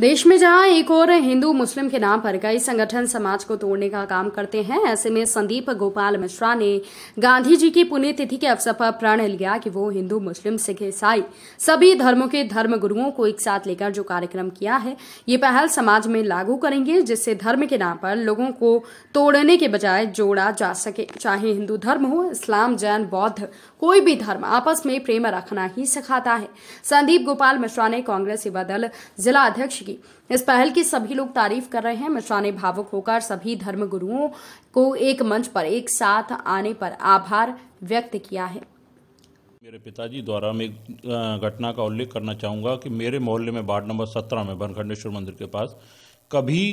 देश में जहां एक और हिंदू मुस्लिम के नाम पर कई संगठन समाज को तोड़ने का काम करते हैं ऐसे में संदीप गोपाल मिश्रा ने गांधी जी की पुण्यतिथि के अवसर पर प्रण लिया कि वो हिंदू मुस्लिम सिख ईसाई सभी धर्मों के धर्म गुरुओं को एक साथ लेकर जो कार्यक्रम किया है ये पहल समाज में लागू करेंगे जिससे धर्म के नाम पर लोगों को तोड़ने के बजाय जोड़ा जा सके चाहे हिंदू धर्म हो इस्लाम जैन बौद्ध कोई भी धर्म आपस में प्रेम रखना ही सिखाता है संदीप गोपाल मिश्रा ने कांग्रेस युवा दल जिला अध्यक्ष पहुंचेगी इस पहल की सभी लोग तारीफ कर रहे हैं मिश्रा ने भावुक होकर सभी धर्म गुरुओं को एक मंच पर एक साथ आने पर आभार व्यक्त किया है मेरे पिताजी द्वारा मैं घटना का उल्लेख करना चाहूंगा कि मेरे मोहल्ले में वार्ड नंबर सत्रह में बनखंडेश्वर मंदिर के पास कभी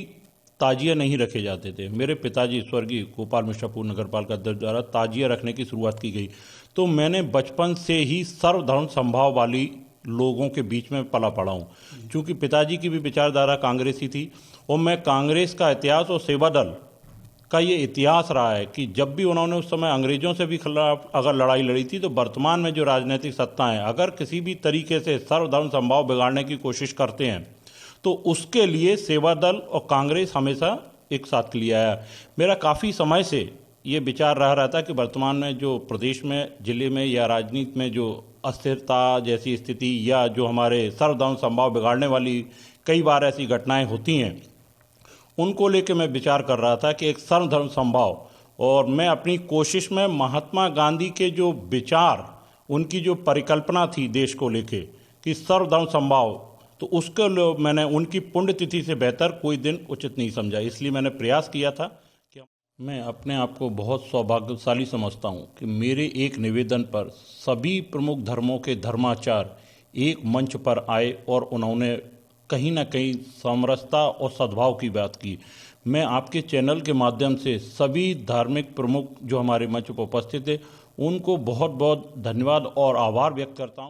ताजिया नहीं रखे जाते थे मेरे पिताजी स्वर्गीय गोपाल मिश्रापुर नगर पालिका अध्यक्ष द्वारा ताजिया रखने की शुरुआत की गई तो मैंने बचपन से ही सर्वधर्म संभाव वाली लोगों के बीच में पला पड़ा हूँ क्योंकि पिताजी की भी विचारधारा कांग्रेस ही थी और मैं कांग्रेस का इतिहास और सेवा दल का ये इतिहास रहा है कि जब भी उन्होंने उस समय अंग्रेजों से भी खिलाफ अगर लड़ाई लड़ी थी तो वर्तमान में जो राजनीतिक सत्ता है अगर किसी भी तरीके से सर्वधर्म संभाव बिगाड़ने की कोशिश करते हैं तो उसके लिए सेवा दल और कांग्रेस हमेशा एक साथ लिया है मेरा काफ़ी समय से ये विचार रह रहा था कि वर्तमान में जो प्रदेश में जिले में या राजनीति में जो अस्थिरता जैसी स्थिति या जो हमारे सर्वधर्म संभाव बिगाड़ने वाली कई बार ऐसी घटनाएं होती हैं उनको लेके मैं विचार कर रहा था कि एक सर्वधर्म संभाव और मैं अपनी कोशिश में महात्मा गांधी के जो विचार उनकी जो परिकल्पना थी देश को लेके कि सर्वधर्म संभाव तो उसके मैंने उनकी पुण्यतिथि से बेहतर कोई दिन उचित नहीं समझा इसलिए मैंने प्रयास किया था मैं अपने आप को बहुत सौभाग्यशाली समझता हूँ कि मेरे एक निवेदन पर सभी प्रमुख धर्मों के धर्माचार एक मंच पर आए और उन्होंने कहीं ना कहीं समरसता और सद्भाव की बात की मैं आपके चैनल के माध्यम से सभी धार्मिक प्रमुख जो हमारे मंच पर उपस्थित थे उनको बहुत बहुत धन्यवाद और आभार व्यक्त करता हूँ